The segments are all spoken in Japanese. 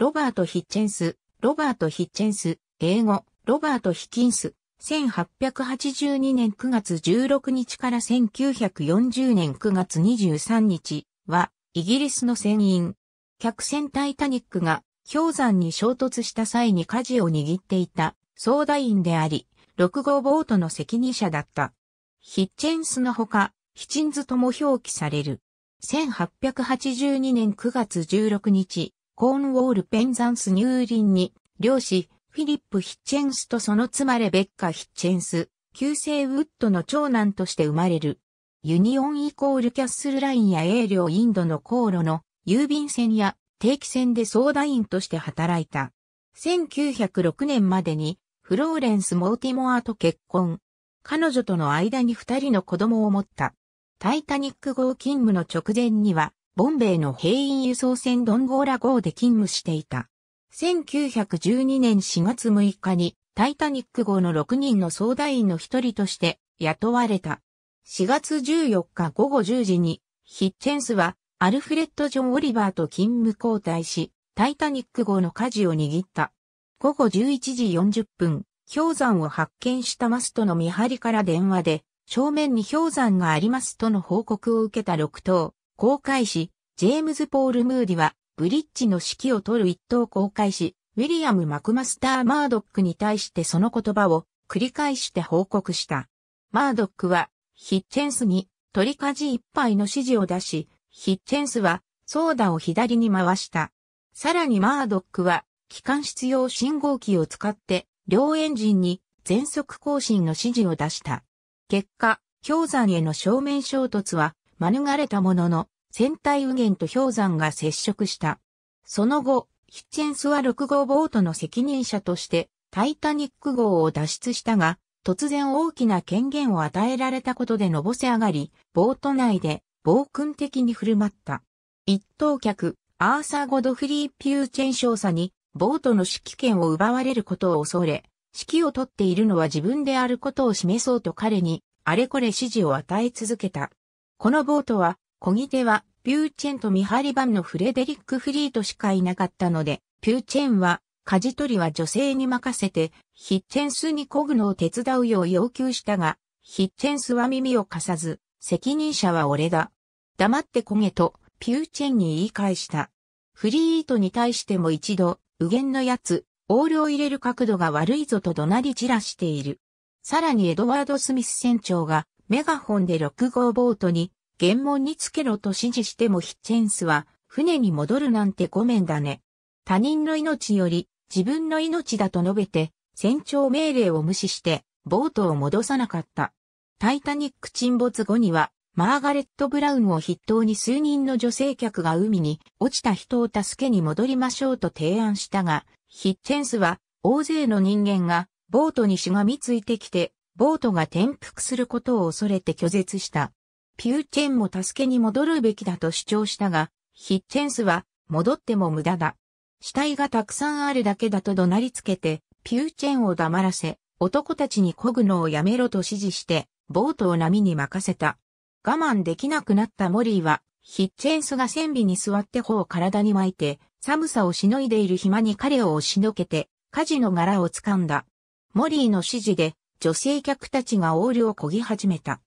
ロバート・ヒッチェンス、ロバート・ヒッチェンス、英語、ロバート・ヒキンス、1882年9月16日から1940年9月23日は、イギリスの船員、客船タイタニックが氷山に衝突した際に舵を握っていた総大員であり、6号ボートの責任者だった。ヒッチェンスのほか、ヒチンズとも表記される。1882年9月16日、コーンウォール・ペンザンス入ンに、漁師、フィリップ・ヒッチェンスとその妻レベッカ・ヒッチェンス、旧姓ウッドの長男として生まれる。ユニオンイコールキャッスルラインや営領インドの航路の郵便船や定期船で相談員として働いた。1906年までにフローレンス・モーティモアと結婚。彼女との間に二人の子供を持った。タイタニック号勤務の直前にはボンベイの兵員輸送船ドンゴーラ号で勤務していた。1912年4月6日にタイタニック号の6人の総談員の一人として雇われた。4月14日午後10時にヒッチェンスはアルフレッド・ジョン・オリバーと勤務交代し、タイタニック号の舵を握った。午後11時40分、氷山を発見したマストの見張りから電話で、正面に氷山がありますとの報告を受けた6等。航海士、ジェームズ・ポール・ムーディは、ブリッジの指揮を取る一等航海士、ウィリアム・マクマスター・マードックに対してその言葉を繰り返して報告した。マードックは、ヒッチェンスに取りかじ一杯の指示を出し、ヒッチェンスはソーダを左に回した。さらにマードックは、機関室用信号機を使って、両エンジンに全速更新の指示を出した。結果、氷山への正面衝突は免れたものの、戦隊右舷と氷山が接触した。その後、ヒッチェンスは6号ボートの責任者として、タイタニック号を脱出したが、突然大きな権限を与えられたことでのぼせ上がり、ボート内で暴君的に振る舞った。一等客、アーサー・ゴドフリー・ピューチェン少佐に、ボートの指揮権を奪われることを恐れ、指揮を取っているのは自分であることを示そうと彼に、あれこれ指示を与え続けた。このボートは、小ぎ手は、ピューチェンと見張り番のフレデリック・フリートしかいなかったので、ピューチェンは、舵取りは女性に任せて、ヒッテンスに漕ぐのを手伝うよう要求したが、ヒッテンスは耳を貸さず、責任者は俺だ。黙って焦げと、ピューチェンに言い返した。フリートに対しても一度、右舷のやつ、オールを入れる角度が悪いぞと怒鳴り散らしている。さらにエドワード・スミス船長が、メガホンで6号ボートに、原門につけろと指示してもヒッチェンスは、船に戻るなんてごめんだね。他人の命より自分の命だと述べて、船長命令を無視して、ボートを戻さなかった。タイタニック沈没後には、マーガレット・ブラウンを筆頭に数人の女性客が海に落ちた人を助けに戻りましょうと提案したが、ヒッチェンスは大勢の人間がボートにしがみついてきて、ボートが転覆することを恐れて拒絶した。ピューチェンも助けに戻るべきだと主張したが、ヒッチェンスは戻っても無駄だ。死体がたくさんあるだけだと怒鳴りつけて、ピューチェンを黙らせ、男たちに漕ぐのをやめろと指示して、ボートを波に任せた。我慢できなくなったモリーは、ヒッチェンスが船尾に座って頬を体に巻いて、寒さをしのいでいる暇に彼を押しのけて、火事の柄を掴んだ。モリーの指示で、女性客たちがオールを漕ぎ始めた。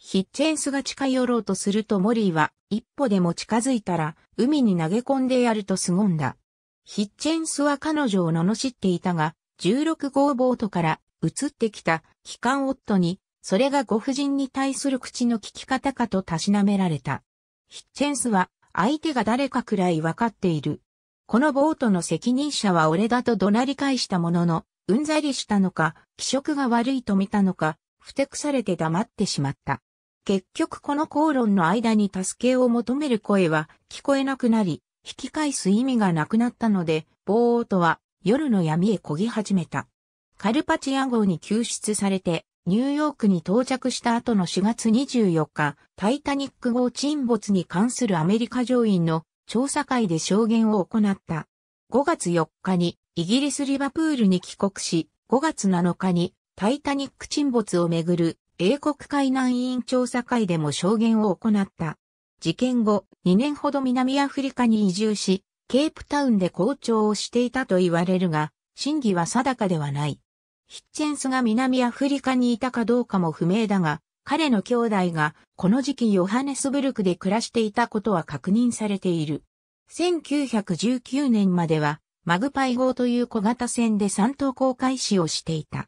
ヒッチェンスが近寄ろうとするとモリーは一歩でも近づいたら海に投げ込んでやると凄んだ。ヒッチェンスは彼女を罵っていたが、16号ボートから移ってきた機関夫に、それがご婦人に対する口の聞き方かとたしなめられた。ヒッチェンスは相手が誰かくらいわかっている。このボートの責任者は俺だと怒鳴り返したものの、うんざりしたのか、気色が悪いと見たのか、ふてくされて黙ってしまった。結局この口論の間に助けを求める声は聞こえなくなり、引き返す意味がなくなったので、ボートは夜の闇へ漕ぎ始めた。カルパチア号に救出されて、ニューヨークに到着した後の4月24日、タイタニック号沈没に関するアメリカ上院の調査会で証言を行った。5月4日にイギリスリバプールに帰国し、5月7日にタイタニック沈没をめぐる英国海難委員調査会でも証言を行った。事件後、2年ほど南アフリカに移住し、ケープタウンで校長をしていたと言われるが、真偽は定かではない。ヒッチェンスが南アフリカにいたかどうかも不明だが、彼の兄弟がこの時期ヨハネスブルクで暮らしていたことは確認されている。1919年まではマグパイ号という小型船で三等航海士をしていた。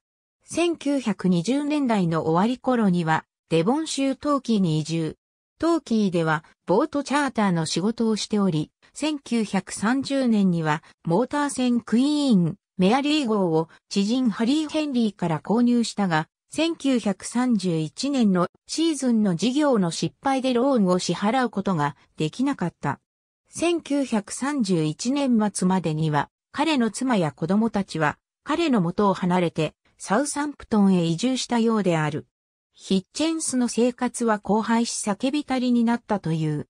1920年代の終わり頃には、デボン州トーキーに移住。トーキーでは、ボートチャーターの仕事をしており、1930年には、モーター船クイーン、メアリー号を知人ハリー・ヘンリーから購入したが、1931年のシーズンの事業の失敗でローンを支払うことができなかった。1931年末までには、彼の妻や子供たちは、彼の元を離れて、サウサンプトンへ移住したようである。ヒッチェンスの生活は荒廃し叫びたりになったという。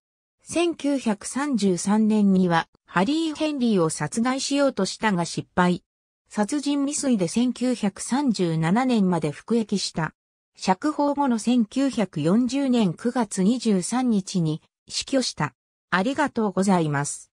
1933年にはハリー・ヘンリーを殺害しようとしたが失敗。殺人未遂で1937年まで服役した。釈放後の1940年9月23日に死去した。ありがとうございます。